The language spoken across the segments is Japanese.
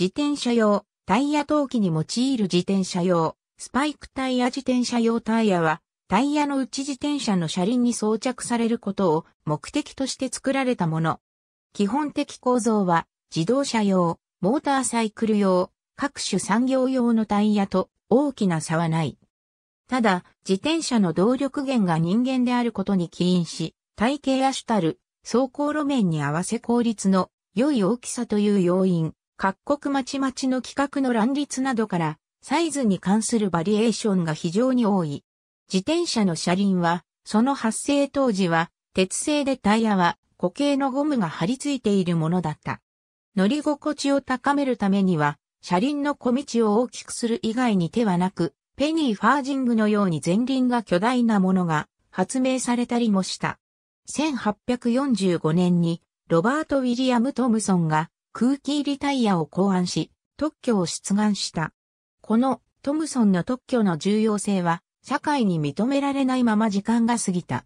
自転車用、タイヤ陶器に用いる自転車用、スパイクタイヤ自転車用タイヤは、タイヤの内自転車の車輪に装着されることを目的として作られたもの。基本的構造は、自動車用、モーターサイクル用、各種産業用のタイヤと大きな差はない。ただ、自転車の動力源が人間であることに起因し、体型や主たる走行路面に合わせ効率の良い大きさという要因、各国まちまちの規格の乱立などから、サイズに関するバリエーションが非常に多い。自転車の車輪は、その発生当時は、鉄製でタイヤは固形のゴムが張り付いているものだった。乗り心地を高めるためには、車輪の小道を大きくする以外に手はなく、ペニー・ファージングのように前輪が巨大なものが発明されたりもした。1845年にロバート・ウィリアム・トムソンが空気入りタイヤを考案し、特許を出願した。このトムソンの特許の重要性は、社会に認められないまま時間が過ぎた。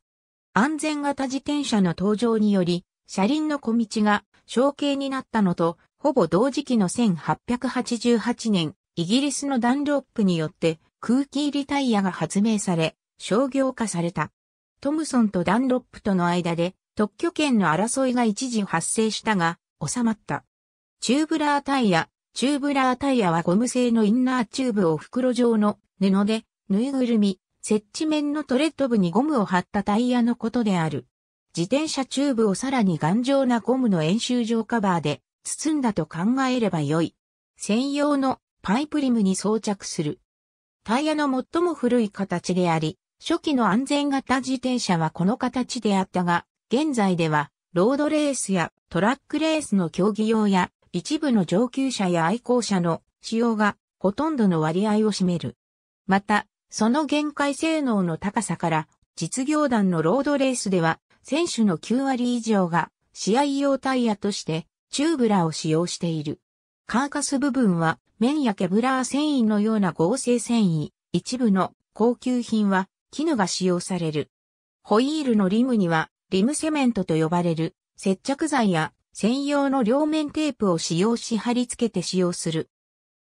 安全型自転車の登場により、車輪の小道が象形になったのと、ほぼ同時期の1888年、イギリスのダンロップによって空気入りタイヤが発明され、商業化された。トムソンとダンロップとの間で特許権の争いが一時発生したが、収まった。チューブラータイヤ。チューブラータイヤはゴム製のインナーチューブを袋状の布で、ぬいぐるみ、接地面のトレッド部にゴムを貼ったタイヤのことである。自転車チューブをさらに頑丈なゴムの円周状カバーで包んだと考えればよい。専用のパイプリムに装着する。タイヤの最も古い形であり、初期の安全型自転車はこの形であったが、現在ではロードレースやトラックレースの競技用や一部の上級者や愛好者の使用がほとんどの割合を占める。また、その限界性能の高さから実業団のロードレースでは選手の9割以上が試合用タイヤとしてチューブラを使用している。カーカス部分は綿やケブラー繊維のような合成繊維、一部の高級品は絹が使用される。ホイールのリムにはリムセメントと呼ばれる接着剤や専用の両面テープを使用し貼り付けて使用する。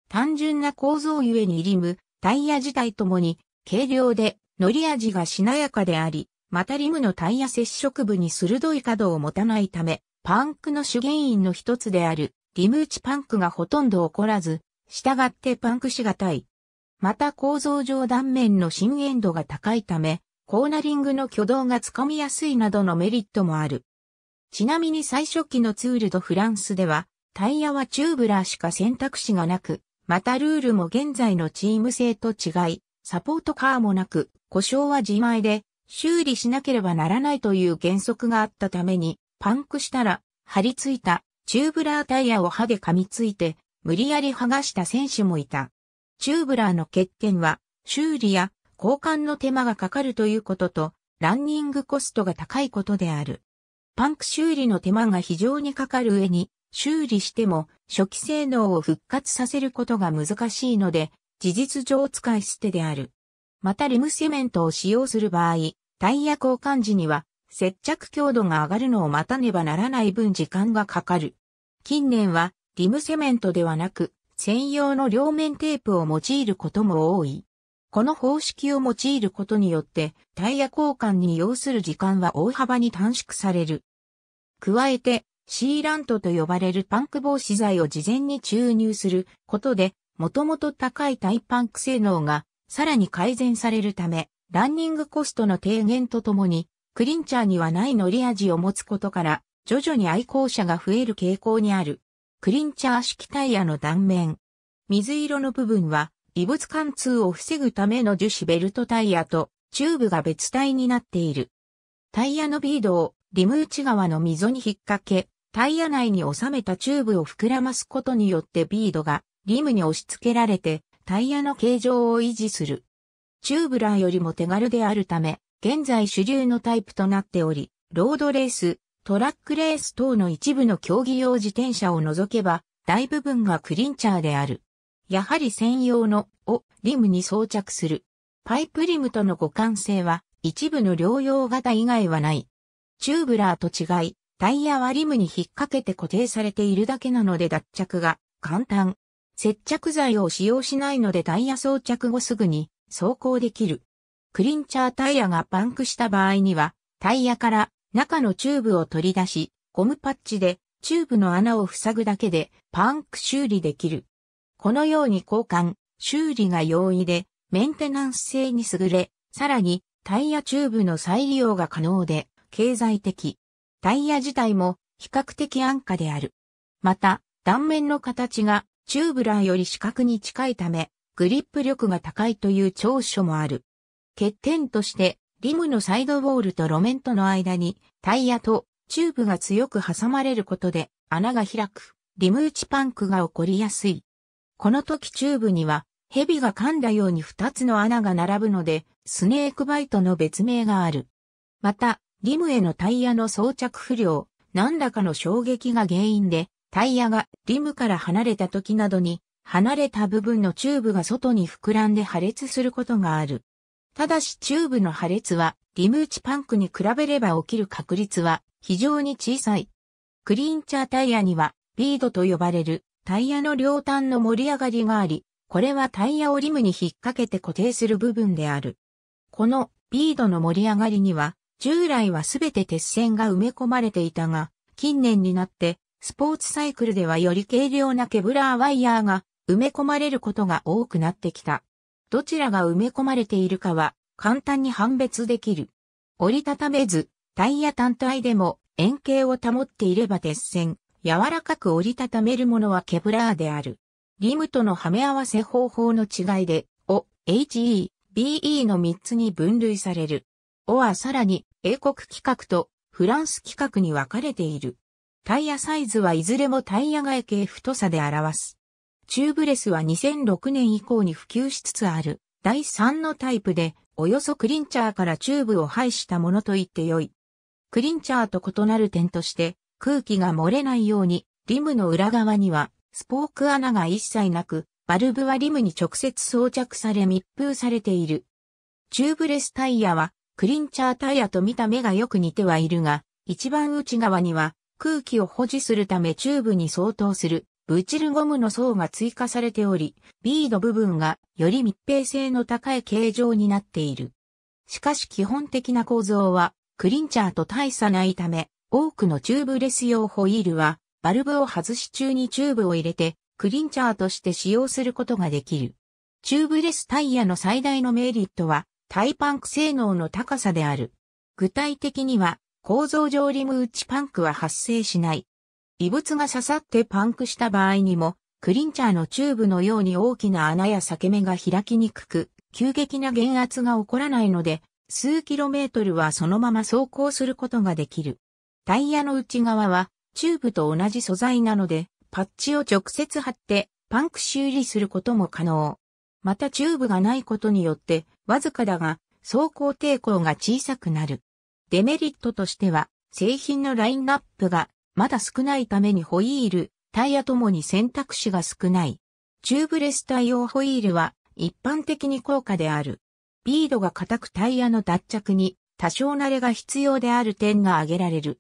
単純な構造ゆえにリム、タイヤ自体ともに軽量で乗り味がしなやかであり、またリムのタイヤ接触部に鋭い角を持たないため、パンクの主原因の一つである、リム打ちパンクがほとんど起こらず、従ってパンクしがたい。また構造上断面の震源度が高いため、コーナリングの挙動がつかみやすいなどのメリットもある。ちなみに最初期のツールドフランスでは、タイヤはチューブラーしか選択肢がなく、またルールも現在のチーム制と違い、サポートカーもなく、故障は自前で修理しなければならないという原則があったために、パンクしたら、張り付いたチューブラータイヤを歯で噛みついて、無理やり剥がした選手もいた。チューブラーの欠点は、修理や交換の手間がかかるということと、ランニングコストが高いことである。パンク修理の手間が非常にかかる上に、修理しても初期性能を復活させることが難しいので、事実上使い捨てである。またリムセメントを使用する場合、タイヤ交換時には接着強度が上がるのを待たねばならない分時間がかかる。近年はリムセメントではなく専用の両面テープを用いることも多い。この方式を用いることによって、タイヤ交換に要する時間は大幅に短縮される。加えて、シーラントと呼ばれるパンク防止剤を事前に注入することで、もともと高いタイパンク性能がさらに改善されるため、ランニングコストの低減とともに、クリンチャーにはない乗り味を持つことから、徐々に愛好者が増える傾向にある。クリンチャー式タイヤの断面。水色の部分は異物貫通を防ぐための樹脂ベルトタイヤとチューブが別体になっている。タイヤのビードをリム内側の溝に引っ掛け、タイヤ内に収めたチューブを膨らますことによってビードがリムに押し付けられてタイヤの形状を維持する。チューブラーよりも手軽であるため、現在主流のタイプとなっており、ロードレース、トラックレース等の一部の競技用自転車を除けば、大部分がクリンチャーである。やはり専用のをリムに装着する。パイプリムとの互換性は一部の療養型以外はない。チューブラーと違い、タイヤはリムに引っ掛けて固定されているだけなので脱着が簡単。接着剤を使用しないのでタイヤ装着後すぐに走行できる。クリンチャータイヤがパンクした場合には、タイヤから中のチューブを取り出し、ゴムパッチでチューブの穴を塞ぐだけでパンク修理できる。このように交換、修理が容易で、メンテナンス性に優れ、さらにタイヤチューブの再利用が可能で、経済的。タイヤ自体も比較的安価である。また、断面の形がチューブラーより四角に近いため、グリップ力が高いという長所もある。欠点として、リムのサイドウォールと路面との間にタイヤとチューブが強く挟まれることで穴が開く、リム打ちパンクが起こりやすい。この時チューブには、蛇が噛んだように2つの穴が並ぶので、スネークバイトの別名がある。また、リムへのタイヤの装着不良、何らかの衝撃が原因で、タイヤがリムから離れた時などに、離れた部分のチューブが外に膨らんで破裂することがある。ただしチューブの破裂は、リムチパンクに比べれば起きる確率は非常に小さい。クリーンチャータイヤには、ビードと呼ばれるタイヤの両端の盛り上がりがあり、これはタイヤをリムに引っ掛けて固定する部分である。このビードの盛り上がりには、従来はすべて鉄線が埋め込まれていたが、近年になって、スポーツサイクルではより軽量なケブラーワイヤーが埋め込まれることが多くなってきた。どちらが埋め込まれているかは簡単に判別できる。折りたためず、タイヤ単体でも円形を保っていれば鉄線、柔らかく折りたためるものはケプラーである。リムとのはめ合わせ方法の違いで、O、HE、BE の3つに分類される。O はさらに英国規格とフランス規格に分かれている。タイヤサイズはいずれもタイヤ外径太さで表す。チューブレスは2006年以降に普及しつつある第3のタイプで、およそクリンチャーからチューブを排したものと言ってよい。クリンチャーと異なる点として、空気が漏れないように、リムの裏側には、スポーク穴が一切なく、バルブはリムに直接装着され密封されている。チューブレスタイヤは、クリンチャータイヤと見た目がよく似てはいるが、一番内側には、空気を保持するためチューブに相当する、ブチルゴムの層が追加されており、ビード部分がより密閉性の高い形状になっている。しかし基本的な構造は、クリンチャーと大差ないため、多くのチューブレス用ホイールは、バルブを外し中にチューブを入れて、クリンチャーとして使用することができる。チューブレスタイヤの最大のメリットは、タイパンク性能の高さである。具体的には、構造上リム打ちパンクは発生しない。異物が刺さってパンクした場合にも、クリンチャーのチューブのように大きな穴や裂け目が開きにくく、急激な減圧が起こらないので、数キロメートルはそのまま走行することができる。タイヤの内側はチューブと同じ素材なので、パッチを直接貼ってパンク修理することも可能。またチューブがないことによって、わずかだが、走行抵抗が小さくなる。デメリットとしては、製品のラインナップがまだ少ないためにホイール、タイヤともに選択肢が少ない。チューブレス対応ホイールは一般的に高価である。ビードが硬くタイヤの脱着に多少慣れが必要である点が挙げられる。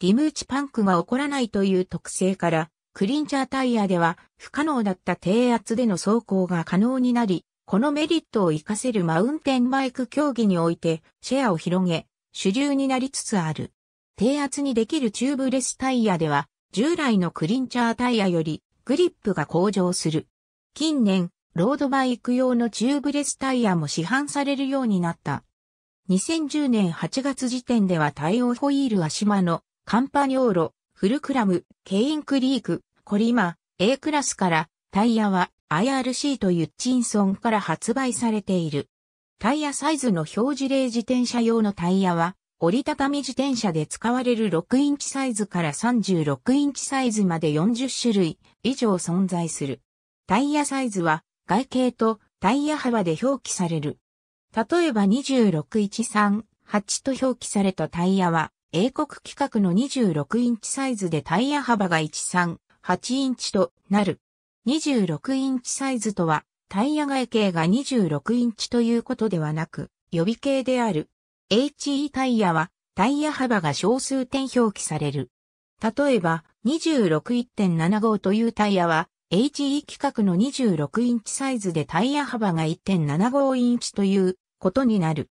リムーチパンクが起こらないという特性から、クリンチャータイヤでは不可能だった低圧での走行が可能になり、このメリットを活かせるマウンテンバイク競技においてシェアを広げ、主流になりつつある。低圧にできるチューブレスタイヤでは、従来のクリンチャータイヤよりグリップが向上する。近年、ロードバイク用のチューブレスタイヤも市販されるようになった。2010年8月時点では対応ホイールは島のカンパニョーロ、フルクラム、ケインクリーク、コリマ、A クラスからタイヤは IRC とユッチンソンから発売されている。タイヤサイズの表示例自転車用のタイヤは折りたたみ自転車で使われる6インチサイズから36インチサイズまで40種類以上存在する。タイヤサイズは外形とタイヤ幅で表記される。例えば2613-8と表記されたタイヤは英国規格の26インチサイズでタイヤ幅が138インチとなる。26インチサイズとは、タイヤ外径が26インチということではなく、予備系である。HE タイヤは、タイヤ幅が小数点表記される。例えば、26.75というタイヤは、HE 規格の26インチサイズでタイヤ幅が1.75インチということになる。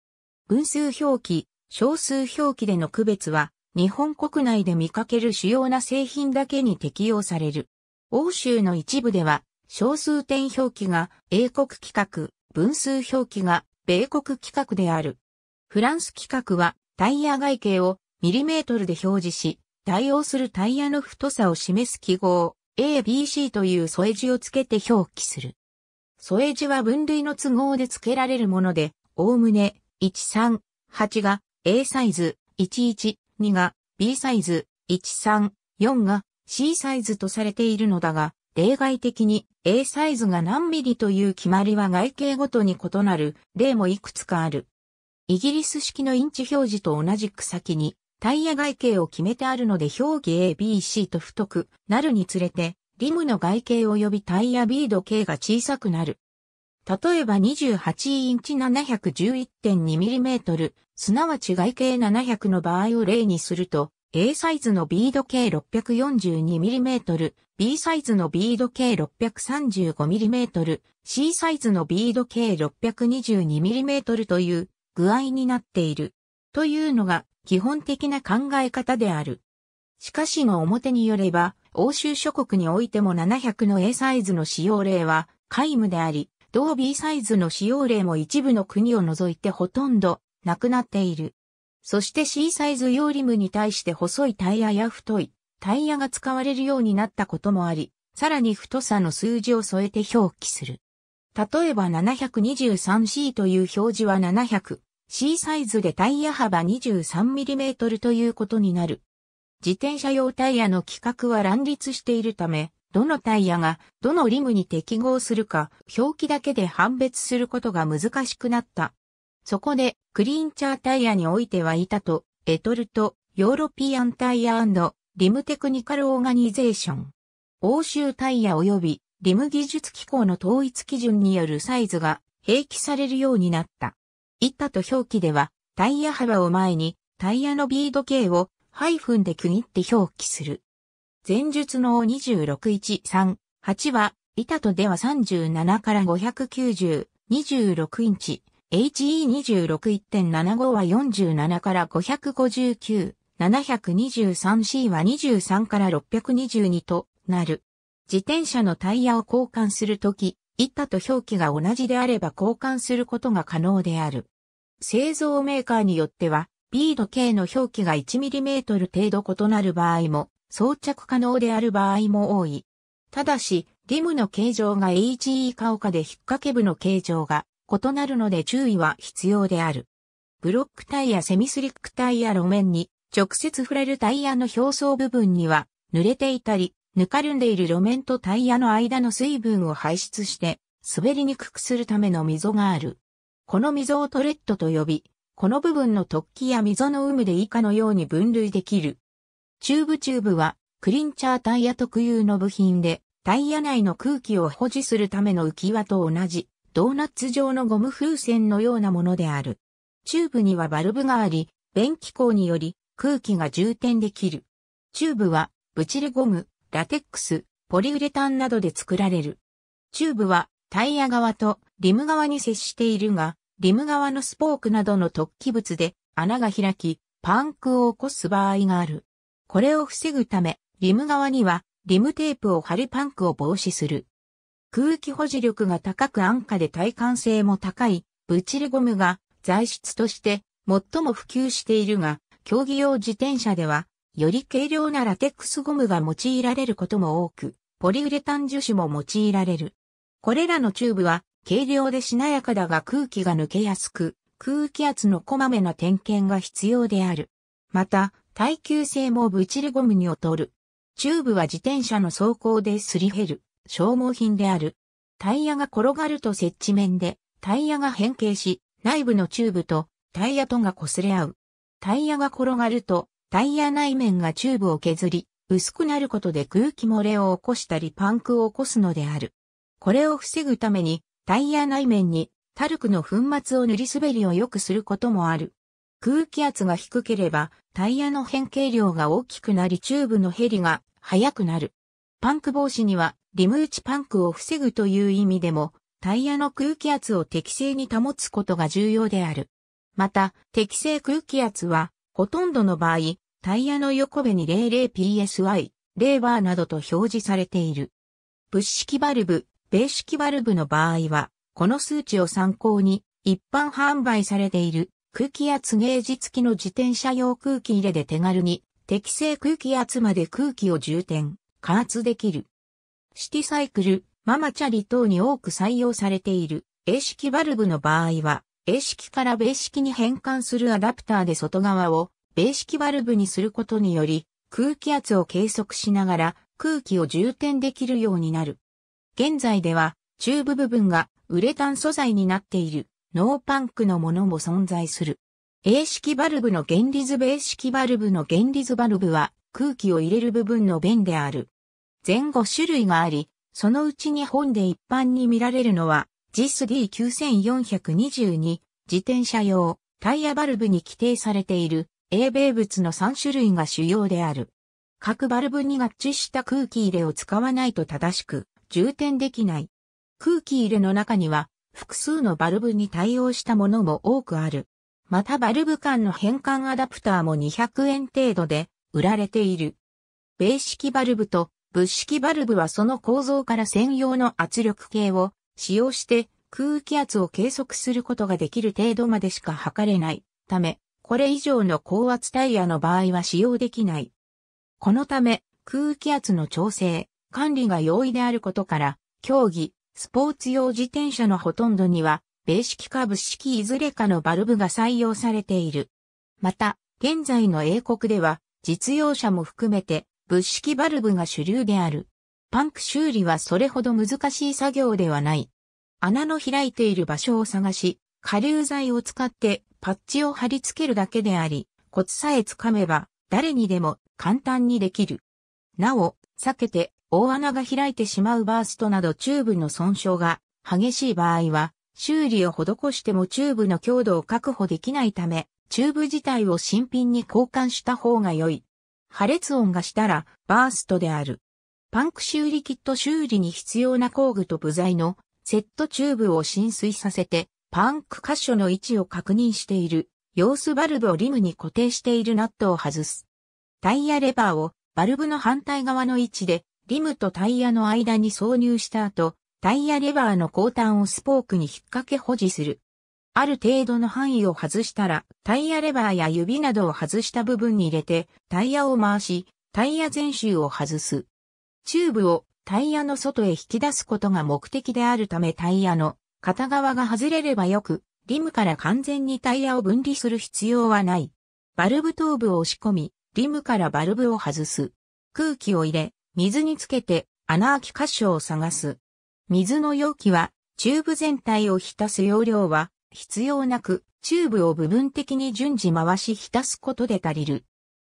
分数表記、少数表記での区別は、日本国内で見かける主要な製品だけに適用される。欧州の一部では、小数点表記が英国規格、分数表記が米国規格である。フランス規格はタイヤ外形をミリメートルで表示し、対応するタイヤの太さを示す記号 ABC という添え字をつけて表記する。添え字は分類の都合で付けられるもので、おおむね138が A サイズ112が B サイズ134が C サイズとされているのだが、例外的に A サイズが何ミリという決まりは外形ごとに異なる例もいくつかある。イギリス式のインチ表示と同じく先にタイヤ外形を決めてあるので表記 ABC と太くなるにつれてリムの外形及びタイヤビードが小さくなる。例えば28インチ 711.2mm すなわち外径700の場合を例にすると、A サイズのビード径 642mm、B サイズのビード径 635mm、C サイズのビード径 622mm という具合になっている。というのが基本的な考え方である。しかしの表によれば、欧州諸国においても700の A サイズの使用例は皆無であり、同 B サイズの使用例も一部の国を除いてほとんどなくなっている。そして C サイズ用リムに対して細いタイヤや太いタイヤが使われるようになったこともあり、さらに太さの数字を添えて表記する。例えば 723C という表示は 700C サイズでタイヤ幅 23mm ということになる。自転車用タイヤの規格は乱立しているため、どのタイヤがどのリムに適合するか表記だけで判別することが難しくなったそこで、クリーンチャータイヤにおいては板と、エトルト、ヨーロピアンタイヤリムテクニカルオーガニゼーション。欧州タイヤ及びリム技術機構の統一基準によるサイズが併記されるようになった。板と表記では、タイヤ幅を前に、タイヤのビード径をハイフンで区切って表記する。前述の26138は、板とでは37から590、26インチ、HE26.75 は47から559、723C は23から622となる。自転車のタイヤを交換するとき、板と表記が同じであれば交換することが可能である。製造メーカーによっては、B と K の表記が 1mm 程度異なる場合も、装着可能である場合も多い。ただし、リムの形状が HE 顔下で引っ掛け部の形状が異なるので注意は必要である。ブロックタイヤセミスリックタイヤ路面に直接触れるタイヤの表層部分には濡れていたり、ぬかるんでいる路面とタイヤの間の水分を排出して滑りにくくするための溝がある。この溝をトレッドと呼び、この部分の突起や溝の有無で以下のように分類できる。チューブチューブはクリンチャータイヤ特有の部品でタイヤ内の空気を保持するための浮き輪と同じドーナツ状のゴム風船のようなものである。チューブにはバルブがあり、便気口により空気が充填できる。チューブは、ブチルゴム、ラテックス、ポリウレタンなどで作られる。チューブは、タイヤ側とリム側に接しているが、リム側のスポークなどの突起物で穴が開き、パンクを起こす場合がある。これを防ぐため、リム側にはリムテープを貼りパンクを防止する。空気保持力が高く安価で耐寒性も高い、ブチルゴムが材質として最も普及しているが、競技用自転車では、より軽量なラテックスゴムが用いられることも多く、ポリウレタン樹脂も用いられる。これらのチューブは、軽量でしなやかだが空気が抜けやすく、空気圧のこまめな点検が必要である。また、耐久性もブチルゴムに劣る。チューブは自転車の走行ですり減る。消耗品である。タイヤが転がると接地面でタイヤが変形し、内部のチューブとタイヤとが擦れ合う。タイヤが転がるとタイヤ内面がチューブを削り、薄くなることで空気漏れを起こしたりパンクを起こすのである。これを防ぐためにタイヤ内面にタルクの粉末を塗り滑りを良くすることもある。空気圧が低ければタイヤの変形量が大きくなりチューブのヘリが速くなる。パンク防止にはリムーチパンクを防ぐという意味でも、タイヤの空気圧を適正に保つことが重要である。また、適正空気圧は、ほとんどの場合、タイヤの横部に 00PSY、0バーなどと表示されている。物式バルブ、米式バルブの場合は、この数値を参考に、一般販売されている空気圧ゲージ付きの自転車用空気入れで手軽に適正空気圧まで空気を充填、加圧できる。シティサイクル、ママチャリ等に多く採用されている A 式バルブの場合は、A 式から B 式に変換するアダプターで外側を B 式バルブにすることにより、空気圧を計測しながら空気を充填できるようになる。現在では、チューブ部分がウレタン素材になっているノーパンクのものも存在する。A 式バルブの原理図 B 式バルブの原理図バルブは空気を入れる部分の弁である。全5種類があり、そのうち日本で一般に見られるのは、JIS D9422 自転車用タイヤバルブに規定されている英米物の3種類が主要である。各バルブに合致した空気入れを使わないと正しく充填できない。空気入れの中には複数のバルブに対応したものも多くある。またバルブ間の変換アダプターも200円程度で売られている。米式バルブと物式バルブはその構造から専用の圧力計を使用して空気圧を計測することができる程度までしか測れないため、これ以上の高圧タイヤの場合は使用できない。このため、空気圧の調整、管理が容易であることから、競技、スポーツ用自転車のほとんどには、米式か物式いずれかのバルブが採用されている。また、現在の英国では、実用車も含めて、物式バルブが主流である。パンク修理はそれほど難しい作業ではない。穴の開いている場所を探し、下流剤を使ってパッチを貼り付けるだけであり、コツさえつかめば誰にでも簡単にできる。なお、避けて大穴が開いてしまうバーストなどチューブの損傷が激しい場合は、修理を施してもチューブの強度を確保できないため、チューブ自体を新品に交換した方が良い。破裂音がしたらバーストである。パンク修理キット修理に必要な工具と部材のセットチューブを浸水させてパンク箇所の位置を確認している。様子バルブをリムに固定しているナットを外す。タイヤレバーをバルブの反対側の位置でリムとタイヤの間に挿入した後、タイヤレバーの後端をスポークに引っ掛け保持する。ある程度の範囲を外したら、タイヤレバーや指などを外した部分に入れて、タイヤを回し、タイヤ全周を外す。チューブをタイヤの外へ引き出すことが目的であるためタイヤの片側が外れればよく、リムから完全にタイヤを分離する必要はない。バルブ頭部を押し込み、リムからバルブを外す。空気を入れ、水につけて穴開き箇所を探す。水の容器は、チューブ全体を浸す容量は必要なく、チューブを部分的に順次回し浸すことで足りる。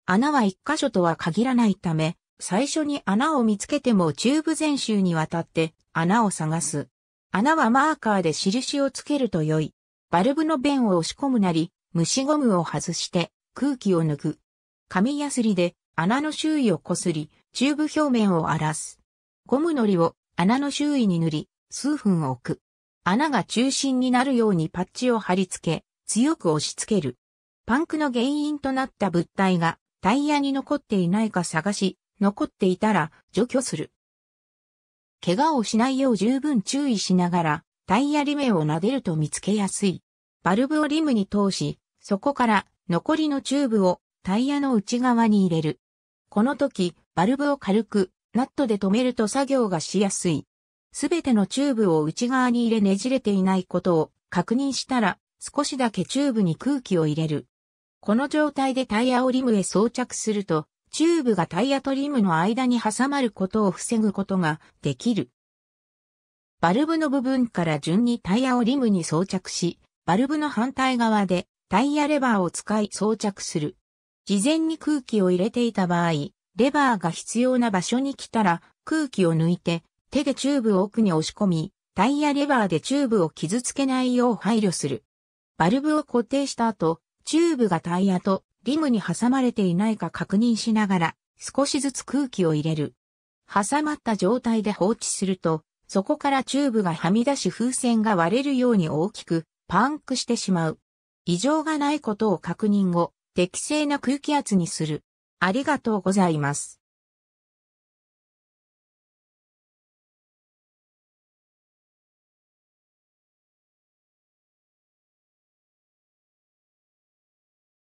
穴は一箇所とは限らないため、最初に穴を見つけてもチューブ全周にわたって穴を探す。穴はマーカーで印をつけると良い。バルブの弁を押し込むなり、虫ゴムを外して空気を抜く。紙やすりで穴の周囲をこすり、チューブ表面を荒らす。ゴムのりを穴の周囲に塗り、数分置く。穴が中心になるようにパッチを貼り付け、強く押し付ける。パンクの原因となった物体がタイヤに残っていないか探し、残っていたら除去する。怪我をしないよう十分注意しながら、タイヤリメを撫でると見つけやすい。バルブをリムに通し、そこから残りのチューブをタイヤの内側に入れる。この時、バルブを軽くナットで止めると作業がしやすい。すべてのチューブを内側に入れねじれていないことを確認したら、少しだけチューブに空気を入れる。この状態でタイヤをリムへ装着すると、チューブがタイヤとリムの間に挟まることを防ぐことができる。バルブの部分から順にタイヤをリムに装着し、バルブの反対側でタイヤレバーを使い装着する。事前に空気を入れていた場合、レバーが必要な場所に来たら空気を抜いて手でチューブを奥に押し込み、タイヤレバーでチューブを傷つけないよう配慮する。バルブを固定した後、チューブがタイヤとリムに挟まれていないか確認しながら、少しずつ空気を入れる。挟まった状態で放置すると、そこからチューブがはみ出し風船が割れるように大きくパンクしてしまう。異常がないことを確認後、適正な空気圧にする。ありがとうございます。